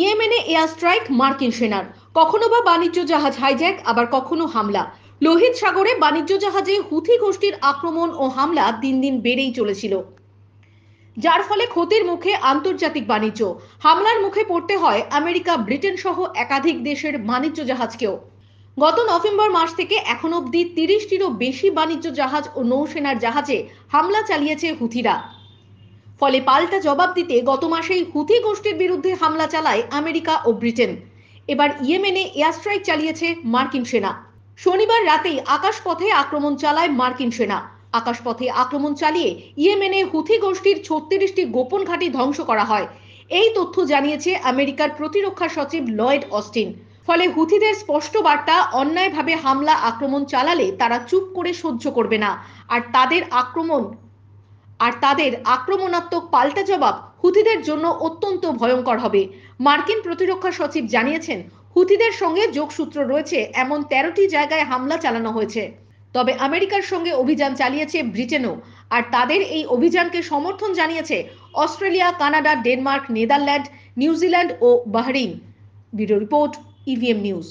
ইয়েমেনে air strike মার্কিন সেনার কখনো বা বাণিজ্য জাহাজ হাইজ্যাক আবার কখনো হামলা লোহিত সাগরে বাণিজ্য জাহাজে হুথি গোষ্ঠীর আক্রমণ ও হামলা দিন দিন বেড়েই চলেছিল যার ফলে ক্ষতির মুখে আন্তর্জাতিক বাণিজ্য হামলার মুখে পড়তে হয় আমেরিকা ব্রিটেন সহ একাধিক দেশের বাণিজ্য জাহাজকেও গত নভেম্বর মাস থেকে এখন অবধি তিরিশটিরও বেশি বাণিজ্য জাহাজ ও নৌসেনার জাহাজে হামলা চালিয়েছে হুথিরা ফলে পাল্টা জবাব দিতে গত মাসেই হুথি গোষ্ঠীর বিরুদ্ধে হামলা চালায় আমেরিকা ও ব্রিটেন এবার ইয়েমেনে এয়ার স্ট্রাইক চালিয়েছে মার্কিন সেনা শনিবার রাতেই আকাশপথে আক্রমণ চালায় মার্কিন সেনা আকাশপথে আক্রমণ চালিয়ে ইয়েমেনে হুথি গোষ্ঠীর ছত্রিশটি গোপন ঘাঁটি ধ্বংস করা হয় এই তথ্য জানিয়েছে আমেরিকার প্রতিরক্ষা সচিব লয়েড অস্টিন ফলে হুথিদের স্পষ্ট বার্তা অন্যায়ভাবে হামলা আক্রমণ চালালে তারা চুপ করে সহ্য করবে না আর তাদের আক্রমণ আর তাদের আক্রমণাত্মক পাল্টা জবাব হুথিদের জন্য অত্যন্ত ভয়ঙ্কর হবে মার্কিন প্রতিরক্ষা সচিব জানিয়েছেন হুথিদের সঙ্গে যোগসূত্র রয়েছে এমন তেরোটি জায়গায় হামলা চালানো হয়েছে তবে আমেরিকার সঙ্গে অভিযান চালিয়েছে ব্রিটেনও আর তাদের এই অভিযানকে সমর্থন জানিয়েছে Australia Canada Denmark Netherland New Zealand ও Bahrain bureau report EVM e news